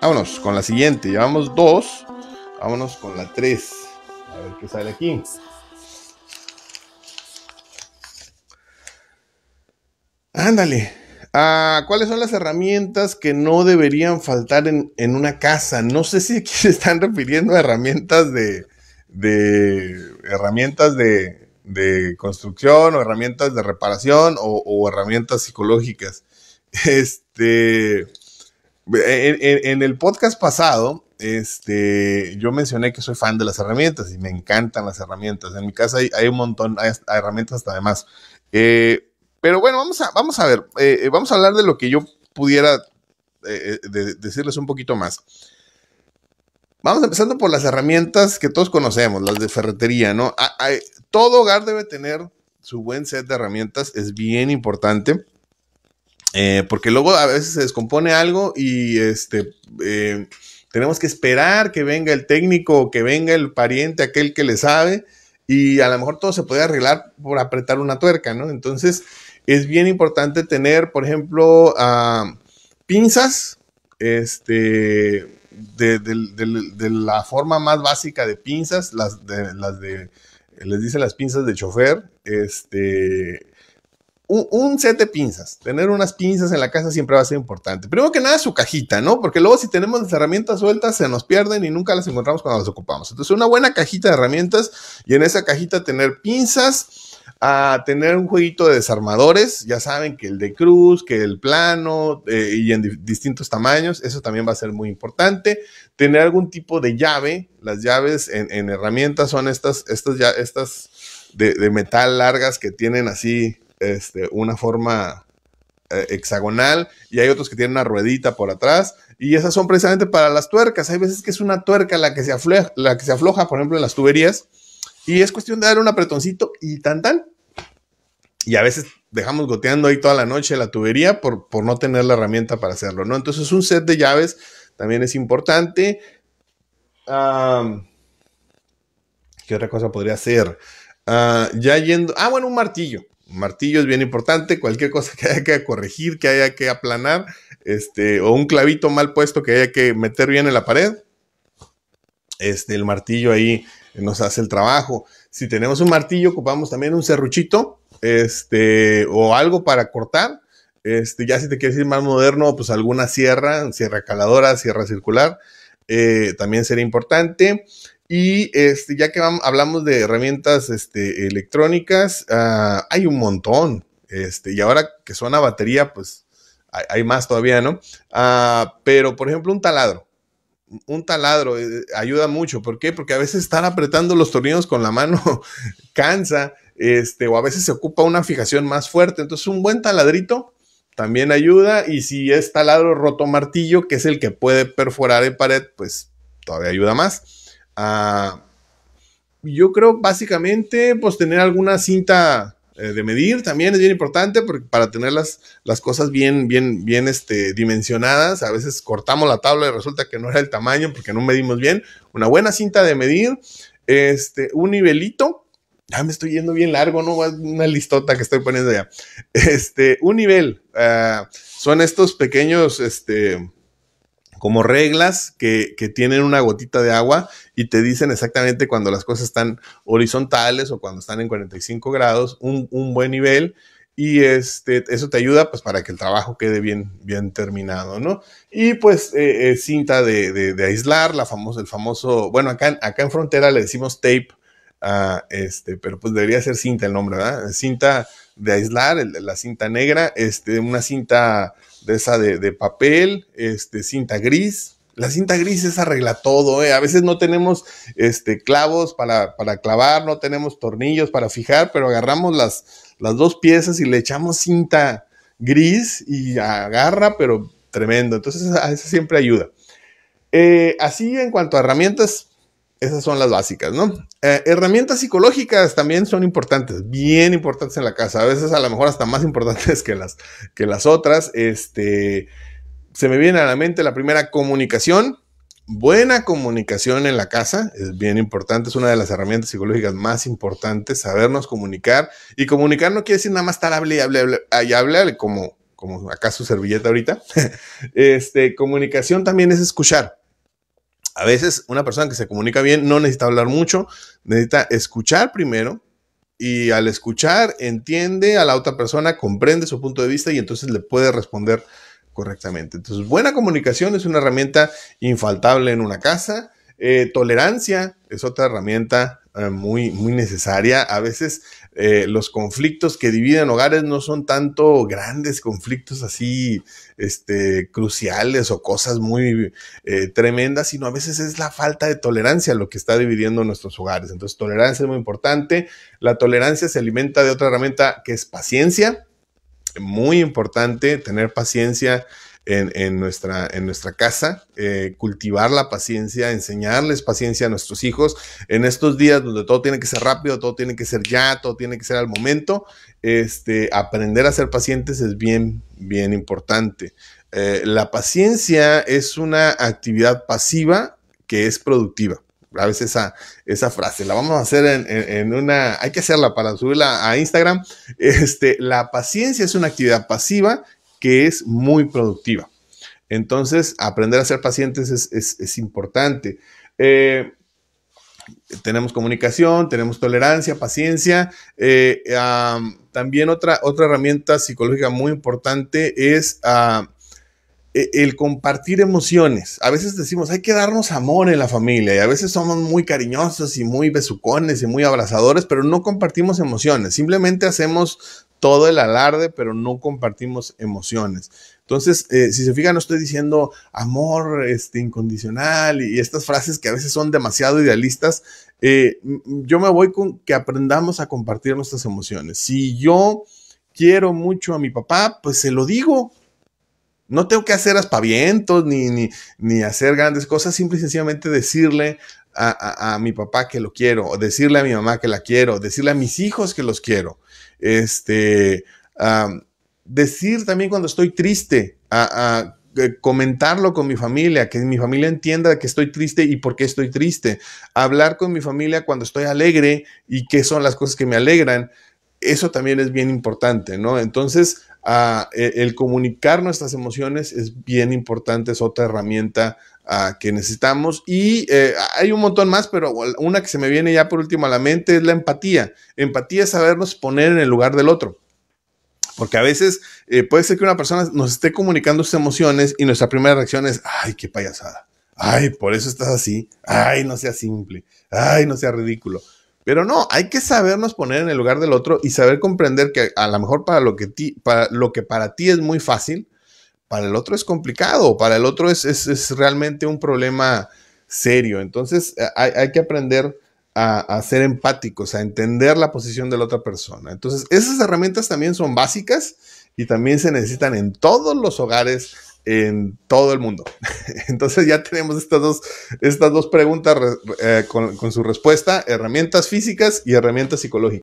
Vámonos con la siguiente, llevamos dos, vámonos con la tres, a ver qué sale aquí. Ándale, ah, ¿Cuáles son las herramientas que no deberían faltar en, en, una casa? No sé si aquí se están refiriendo a herramientas de, de herramientas de, construcción o herramientas de reparación o, herramientas psicológicas. Este, en, el podcast pasado, este, yo mencioné que soy fan de las herramientas y me encantan las herramientas. En mi casa hay, hay un montón, de herramientas además. Eh, pero bueno, vamos a, vamos a ver, eh, eh, vamos a hablar de lo que yo pudiera decirles un poquito más. Vamos empezando por las herramientas que todos conocemos, las de ferretería, ¿no? Ah, todo hogar debe tener su buen set de herramientas, es bien importante. Eh, porque luego a veces se descompone algo y este, eh, tenemos que esperar que venga el técnico o que venga el pariente, aquel que le sabe, y a lo mejor todo se puede arreglar por apretar una tuerca, ¿no? Entonces es bien importante tener, por ejemplo, ah, pinzas, este, de, la forma más básica de pinzas, las de, las de, les dice las pinzas de chofer, este, un, un, set de pinzas, tener unas pinzas en la casa siempre va a ser importante. Primero que nada su cajita, ¿no? Porque luego si tenemos las herramientas sueltas se nos pierden y nunca las encontramos cuando las ocupamos. Entonces una buena cajita de herramientas y en esa cajita tener pinzas, a tener un jueguito de desarmadores, ya saben que el de cruz, que el plano eh, y en distintos tamaños, eso también va a ser muy importante. Tener algún tipo de llave, las llaves en, herramientas son estas, estas, ya, estas de, metal largas que tienen así este, una forma eh, hexagonal y hay otros que tienen una ruedita por atrás y esas son precisamente para las tuercas. Hay veces que es una tuerca la que se afloja, la que se afloja por ejemplo, en las tuberías y es cuestión de dar un apretoncito y tan tan. Y a veces dejamos goteando ahí toda la noche la tubería por, por no tener la herramienta para hacerlo, ¿no? Entonces un set de llaves también es importante. ¿Qué otra cosa podría ser? Ah, ya yendo... Ah, bueno, un martillo. Un martillo es bien importante. Cualquier cosa que haya que corregir, que haya que aplanar, este, o un clavito mal puesto que haya que meter bien en la pared, este, el martillo ahí nos hace el trabajo. Si tenemos un martillo, ocupamos también un cerruchito este, o algo para cortar. Este, ya si te quieres ir más moderno, pues alguna sierra, sierra caladora, sierra circular, eh, también sería importante. Y este, ya que hablamos de herramientas este, electrónicas, ah, hay un montón. Este, y ahora que suena batería, pues hay, más todavía, ¿no? Ah, pero, por ejemplo, un taladro un taladro eh, ayuda mucho. ¿Por qué? Porque a veces estar apretando los tornillos con la mano cansa, este, o a veces se ocupa una fijación más fuerte. Entonces, un buen taladrito también ayuda. Y si es taladro roto martillo, que es el que puede perforar en pared, pues todavía ayuda más. Ah, yo creo básicamente, pues tener alguna cinta eh, de medir también es bien importante para tener las, las cosas bien, bien, bien este, dimensionadas. A veces cortamos la tabla y resulta que no era el tamaño porque no medimos bien. Una buena cinta de medir, este, un nivelito. Ya me estoy yendo bien largo, ¿no? Una listota que estoy poniendo ya. Este, un nivel. Ah, son estos pequeños, este, como reglas que, tienen una gotita de agua y te dicen exactamente cuando las cosas están horizontales o cuando están en 45 grados, un, buen nivel. Y este, eso te ayuda pues, para que el trabajo quede bien, bien terminado, ¿no? Y pues eh, eh, cinta de, aislar, la el famoso, bueno, acá, acá en frontera le decimos tape, ah, este, pero pues debería ser cinta el nombre, ¿verdad? Cinta de aislar, la cinta negra, este, una cinta de esa de, papel, este, cinta gris. La cinta gris es arregla todo, ¿eh? A veces no tenemos este, clavos para, para, clavar, no tenemos tornillos para fijar, pero agarramos las, las dos piezas y le echamos cinta gris y agarra, pero tremendo. Entonces, eso siempre ayuda. Eh, así en cuanto a herramientas, esas son las básicas, ¿no? Eh, herramientas psicológicas también son importantes, bien importantes en la casa. A veces a lo mejor hasta más importantes que las, que las otras. Este, se me viene a la mente la primera comunicación. Buena comunicación en la casa es bien importante, es una de las herramientas psicológicas más importantes, sabernos comunicar. Y comunicar no quiere decir nada más estar hable y hable, hable como, como acá su servilleta ahorita. este, comunicación también es escuchar a veces una persona que se comunica bien no necesita hablar mucho, necesita escuchar primero y al escuchar entiende a la otra persona, comprende su punto de vista y entonces le puede responder correctamente. Entonces, buena comunicación es una herramienta infaltable en una casa. Eh, tolerancia es otra herramienta eh, muy, muy necesaria. A veces eh, los conflictos que dividen hogares no son tanto grandes conflictos así este, cruciales o cosas muy eh, tremendas, sino a veces es la falta de tolerancia lo que está dividiendo nuestros hogares. Entonces, tolerancia es muy importante. La tolerancia se alimenta de otra herramienta que es paciencia. Muy importante tener paciencia en, nuestra, en nuestra casa, eh, cultivar la paciencia, enseñarles paciencia a nuestros hijos en estos días donde todo tiene que ser rápido, todo tiene que ser ya, todo tiene que ser al momento. Este, aprender a ser pacientes es bien, bien importante. Eh, la paciencia es una actividad pasiva que es productiva. A veces esa, esa frase, la vamos a hacer en, en, una, hay que hacerla para subirla a Instagram. Este, la paciencia es una actividad pasiva que es muy productiva. Entonces, aprender a ser pacientes es, importante. Eh, tenemos comunicación, tenemos tolerancia, paciencia. Eh, también otra, otra herramienta psicológica muy importante es ah, e, el compartir emociones. A veces decimos, hay que darnos amor en la familia y a veces somos muy cariñosos y muy besucones y muy abrazadores, pero no compartimos emociones. Simplemente hacemos todo el alarde, pero no compartimos emociones. Entonces, eh, si se fijan, no estoy diciendo amor este, incondicional y, estas frases que a veces son demasiado idealistas. Eh, yo me voy con que aprendamos a compartir nuestras emociones. Si yo quiero mucho a mi papá, pues se lo digo, no tengo que hacer aspavientos ni, ni, hacer grandes cosas, simple y sencillamente decirle a, mi papá que lo quiero, o decirle a mi mamá que la quiero, decirle a mis hijos que los quiero. Este, decir también cuando estoy triste, a, eh, comentarlo con mi familia, que mi familia entienda que estoy triste y por qué estoy triste. Hablar con mi familia cuando estoy alegre y qué son las cosas que me alegran. Eso también es bien importante, ¿no? Entonces, eh, el comunicar nuestras emociones es bien importante, es otra herramienta ah, que necesitamos. Y eh, hay un montón más, pero una que se me viene ya por último a la mente es la empatía. Empatía es sabernos poner en el lugar del otro. Porque a veces eh, puede ser que una persona nos esté comunicando sus emociones y nuestra primera reacción es, ay, qué payasada. Ay, por eso estás así. Ay, no sea simple. Ay, no sea ridículo. Pero no, hay que sabernos poner en el lugar del otro y saber comprender que a lo mejor para lo que, ti, para, lo que para ti es muy fácil, para el otro es complicado, para el otro es, realmente un problema serio. Entonces eh, hay, que aprender a, a, ser empáticos, a entender la posición de la otra persona. Entonces esas herramientas también son básicas y también se necesitan en todos los hogares en todo el mundo. Entonces ya tenemos estas dos, estas dos preguntas eh, con su respuesta, herramientas físicas y herramientas psicológicas.